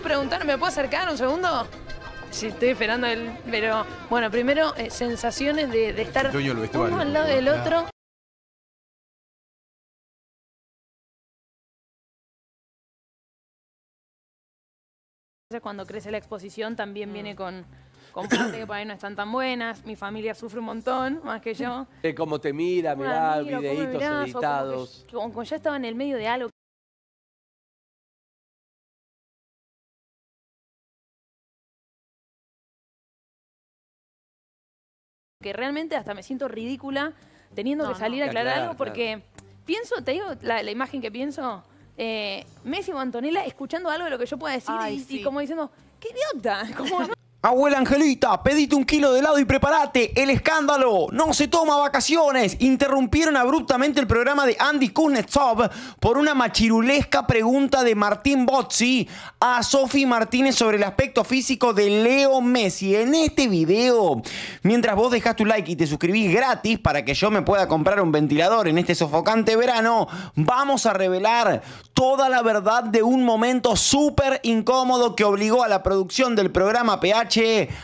preguntar? ¿Me puedo acercar un segundo? Sí, estoy esperando el. Pero bueno, primero, eh, sensaciones de, estar uno al lado del otro. Cuando crece la exposición también viene mm. con, con que por ahí no están tan buenas. Mi familia sufre un montón, más que yo. cómo te mira, mirá, videitos yo- estaba en el medio de algo. que realmente hasta me siento ridícula teniendo que salir a aclarar, algo porque pienso, te digo la, imagen que pienso, eh, Messi o Antonella escuchando algo de lo que yo pueda decir y, como diciendo, ¡qué idiota! Abuela Angelita, pedite un kilo de helado y prepárate. El escándalo. No se toma vacaciones. Interrumpieron abruptamente el programa de Andy Kuznetsov por una machirulesca pregunta de Martín Bozzi a Sofi Martínez sobre el aspecto físico de Leo Messi. En este video, mientras vos dejás tu like y te suscribís gratis para que yo me pueda comprar un ventilador en este sofocante verano, vamos a revelar toda la verdad de un momento súper incómodo que obligó a la producción del programa PH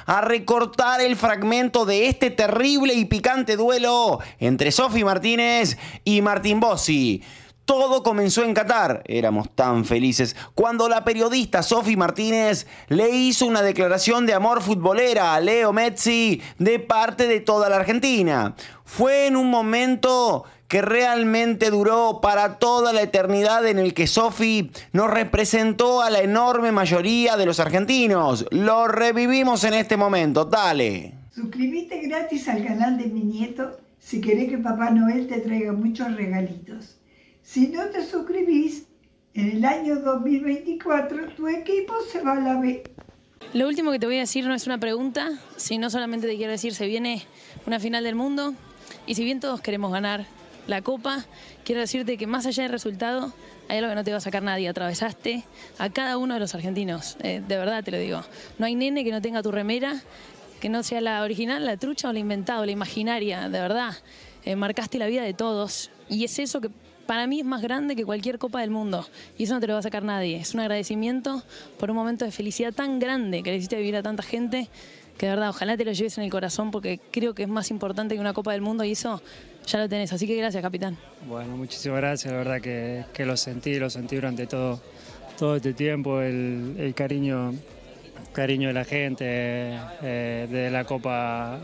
a recortar el fragmento de este terrible y picante duelo entre Sofi Martínez y Martín Bossi. Todo comenzó en Qatar, éramos tan felices, cuando la periodista Sofi Martínez le hizo una declaración de amor futbolera a Leo Messi de parte de toda la Argentina. Fue en un momento que realmente duró para toda la eternidad en el que Sofi nos representó a la enorme mayoría de los argentinos. Lo revivimos en este momento, dale. Suscríbete gratis al canal de mi nieto si querés que Papá Noel te traiga muchos regalitos. Si no te suscribís, en el año 2024 tu equipo se va a la B. Lo último que te voy a decir no es una pregunta, sino solamente te quiero decir, se viene una final del mundo y si bien todos queremos ganar, la copa, quiero decirte que más allá del resultado, hay algo que no te va a sacar nadie. Atravesaste a cada uno de los argentinos, eh, de verdad te lo digo. No hay nene que no tenga tu remera, que no sea la original, la trucha o la inventada, la imaginaria, de verdad. Eh, marcaste la vida de todos y es eso que para mí es más grande que cualquier copa del mundo y eso no te lo va a sacar nadie. Es un agradecimiento por un momento de felicidad tan grande que le hiciste vivir a tanta gente que de verdad ojalá te lo lleves en el corazón porque creo que es más importante que una copa del mundo y eso ya lo tenés. Así que gracias, capitán. Bueno, muchísimas gracias. La verdad que, que lo sentí, lo sentí durante todo, todo este tiempo, el, cariño cariño de la gente, eh, de la Copa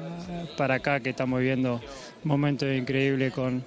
para acá, que estamos viviendo momentos increíbles con...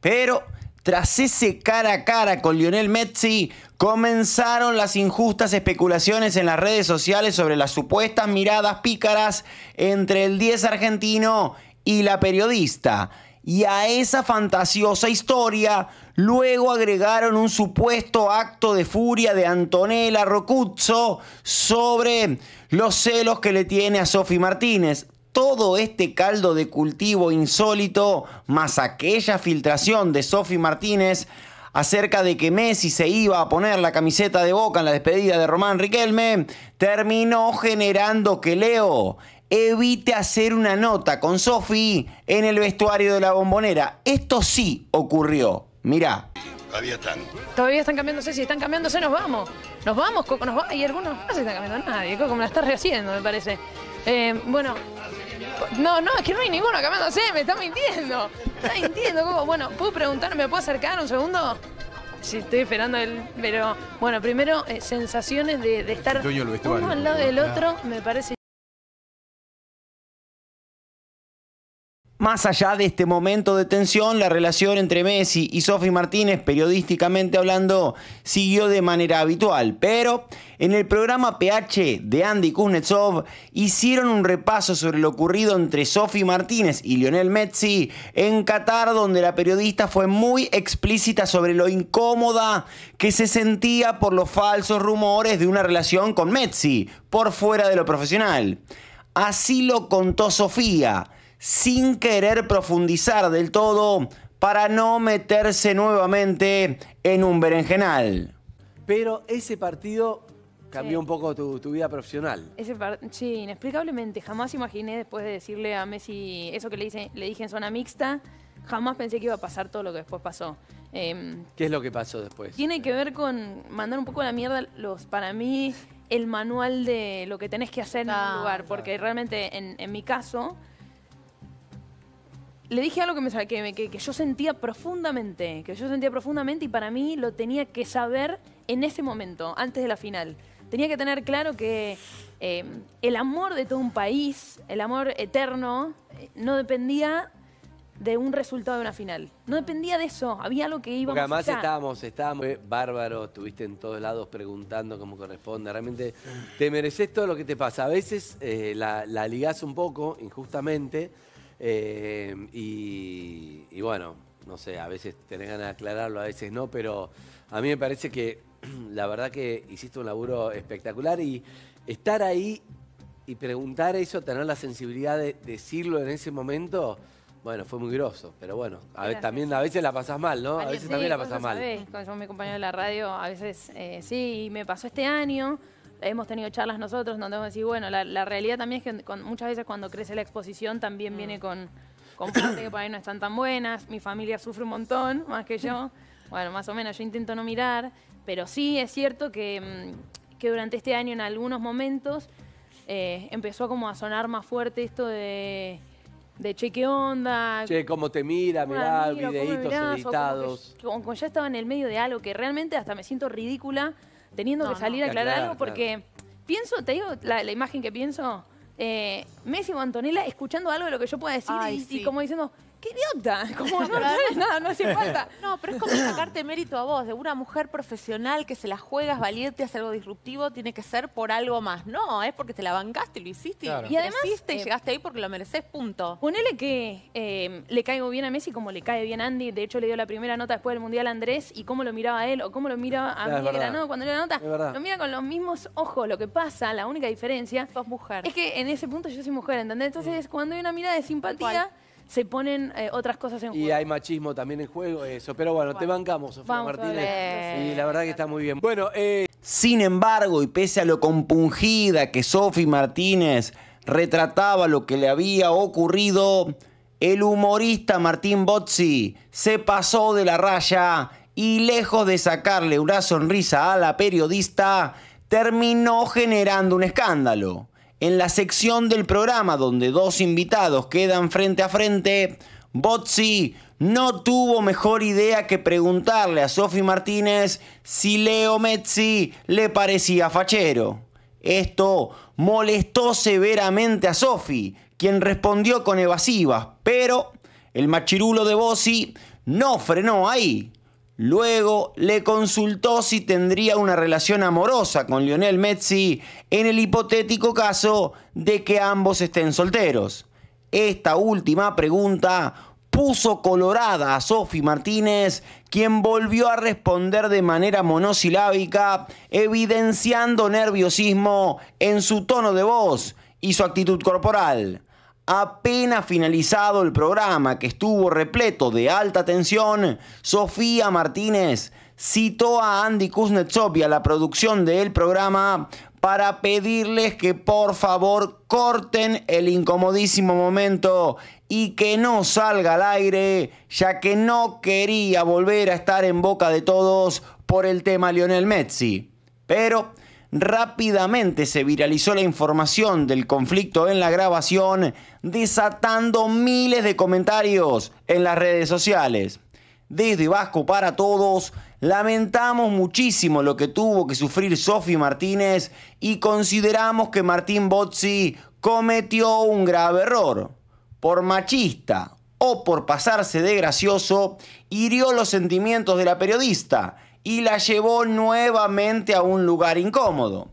Pero tras ese cara a cara con Lionel Messi, comenzaron las injustas especulaciones en las redes sociales sobre las supuestas miradas pícaras entre el 10 argentino y la periodista y a esa fantasiosa historia luego agregaron un supuesto acto de furia de Antonella Rocuzzo sobre los celos que le tiene a Sofi Martínez. Todo este caldo de cultivo insólito, más aquella filtración de Sofi Martínez acerca de que Messi se iba a poner la camiseta de boca en la despedida de Román Riquelme, terminó generando que Leo evite hacer una nota con Sofi en el vestuario de la bombonera. Esto sí ocurrió. Mirá. Todavía están. Todavía cambiándose. Si están cambiándose, nos vamos. Nos vamos, Y algunos no se están cambiando nadie. Como la está rehaciendo, me parece. Eh, bueno. No, no, es que no hay ninguno cambiándose. Me está mintiendo. Me está mintiendo, Bueno, ¿puedo preguntar? ¿Me puedo acercar un segundo? Sí, estoy esperando el. Pero bueno, primero, eh, sensaciones de, de estar uno al lado del otro. Me parece. Más allá de este momento de tensión, la relación entre Messi y Sofi Martínez, periodísticamente hablando, siguió de manera habitual. Pero en el programa PH de Andy Kuznetsov hicieron un repaso sobre lo ocurrido entre Sofi Martínez y Lionel Messi en Qatar, donde la periodista fue muy explícita sobre lo incómoda que se sentía por los falsos rumores de una relación con Messi, por fuera de lo profesional. Así lo contó Sofía sin querer profundizar del todo para no meterse nuevamente en un berenjenal. Pero ese partido cambió un poco tu, vida profesional. sí, inexplicablemente. Jamás imaginé después de decirle a Messi eso que le, le dije en zona mixta, jamás pensé que iba a pasar todo lo que después pasó. Em, ¿Qué es lo que pasó después? Tiene que ver con mandar un poco la mierda los, para mí, el manual de lo que tenés que hacer en un ah, lugar. Porque realmente, en mi caso, le dije algo que, me, que, yo sentía profundamente, que yo sentía profundamente y para mí lo tenía que saber en ese momento, antes de la final. Tenía que tener claro que em, el amor de todo un país, el amor eterno, eh, no dependía de un resultado de una final. No dependía de eso, había algo que íbamos Porque además a... estábamos, estábamos eh, bárbaro, estuviste en todos lados preguntando cómo corresponde. Realmente te mereces todo lo que te pasa. A veces eh, la, la ligás un poco, injustamente, eh, y, bueno, no sé, a veces tenés ganas de aclararlo, a veces no, pero a mí me parece que la verdad que hiciste un laburo espectacular y estar ahí y preguntar eso, tener la sensibilidad de decirlo en ese momento. Bueno, fue muy groso, pero bueno, a veces, también a veces la pasas mal, ¿no? A veces también la pasas mal. Sabés, con mi compañero de la radio, a veces eh, sí, me pasó este año, hemos tenido charlas nosotros donde hemos decir, bueno, la, realidad también es que muchas veces cuando crece la exposición también viene mm. con, partes que por ahí no están tan buenas, mi familia sufre un montón, más que yo. Bueno, más o menos yo intento no mirar, pero sí es cierto que, mm, durante este año en algunos momentos eh, empezó como a sonar más fuerte esto de de che, onda? Che, cómo te mira, mirá, videitos editados. Como, que, ya estaba en el medio de algo que realmente hasta me siento ridícula teniendo que salir a aclarar, algo porque pienso, te digo, la, imagen que pienso, eh, Messi o Antonella escuchando algo de lo que yo pueda decir y, y, como diciendo, ¡Qué idiota! Como no nada, no hace falta. No, pero es como sacarte mérito a vos, de una mujer profesional que se la juegas valiente, hace algo disruptivo, tiene que ser por algo más. No, es porque te la bancaste, y lo hiciste y, además, hiciste y eh, llegaste ahí porque lo mereces, punto. Ponele que em, le caigo bien a Messi como le cae bien a Andy, de hecho le dio la primera nota después del Mundial a Andrés y cómo lo miraba él o cómo lo miraba a mí No, cuando le la nota, lo mira con los mismos ojos, lo que pasa, la única diferencia Sos mujer. es que en ese punto yo soy mujer, ¿entendés? Entonces cuando hay una mirada de simpatía se ponen eh, otras cosas en juego. Y hay machismo también en juego, eso. Pero bueno, te bancamos, Sofía Martínez. Y la verdad que está muy bien. Bueno, eh, Sin embargo, y pese a lo compungida que Sofía Martínez retrataba lo que le había ocurrido, el humorista Martín Bozzi se pasó de la raya y lejos de sacarle una sonrisa a la periodista, terminó generando un escándalo en la sección del programa donde dos invitados quedan frente a frente, Botzi no tuvo mejor idea que preguntarle a Sofi Martínez si Leo Metzi le parecía fachero. Esto molestó severamente a Sofi, quien respondió con evasivas, pero el machirulo de Bossi no frenó ahí. Luego le consultó si tendría una relación amorosa con Lionel Messi en el hipotético caso de que ambos estén solteros. Esta última pregunta puso colorada a Sofi Martínez, quien volvió a responder de manera monosilábica, evidenciando nerviosismo en su tono de voz y su actitud corporal. Apenas finalizado el programa, que estuvo repleto de alta tensión, Sofía Martínez citó a Andy Kuznetsov y a la producción del programa para pedirles que por favor corten el incomodísimo momento y que no salga al aire, ya que no quería volver a estar en boca de todos por el tema Lionel Messi. Pero Rápidamente se viralizó la información del conflicto en la grabación, desatando miles de comentarios en las redes sociales. Desde Vasco para todos, lamentamos muchísimo lo que tuvo que sufrir Sofi Martínez y consideramos que Martín Bozzi cometió un grave error. Por machista o por pasarse de gracioso, hirió los sentimientos de la periodista y la llevó nuevamente a un lugar incómodo.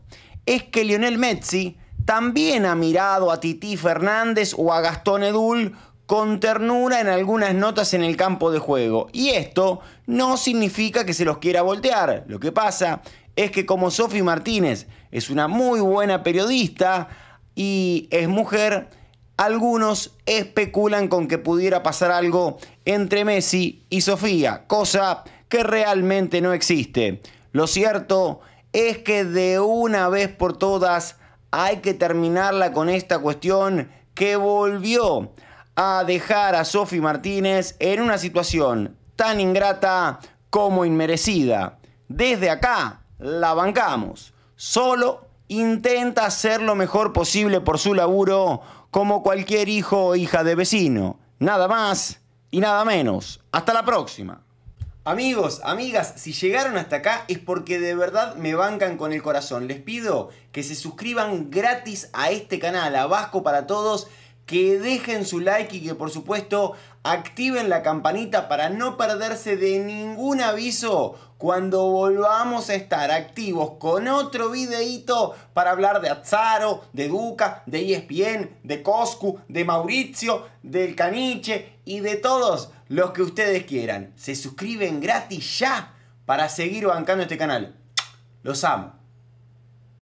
Es que Lionel Messi también ha mirado a Titi Fernández o a Gastón Edul con ternura en algunas notas en el campo de juego. Y esto no significa que se los quiera voltear. Lo que pasa es que como Sofi Martínez es una muy buena periodista y es mujer, algunos especulan con que pudiera pasar algo entre Messi y Sofía, cosa que realmente no existe. Lo cierto es que de una vez por todas hay que terminarla con esta cuestión que volvió a dejar a Sofi Martínez en una situación tan ingrata como inmerecida. Desde acá la bancamos. Solo intenta hacer lo mejor posible por su laburo como cualquier hijo o hija de vecino. Nada más y nada menos. Hasta la próxima. Amigos, amigas, si llegaron hasta acá es porque de verdad me bancan con el corazón. Les pido que se suscriban gratis a este canal, a Vasco para Todos, que dejen su like y que por supuesto activen la campanita para no perderse de ningún aviso cuando volvamos a estar activos con otro videíto para hablar de Azzaro, de Duca, de ESPN, de Coscu, de Mauricio, del Caniche y de todos los que ustedes quieran. Se suscriben gratis ya para seguir bancando este canal. Los amo.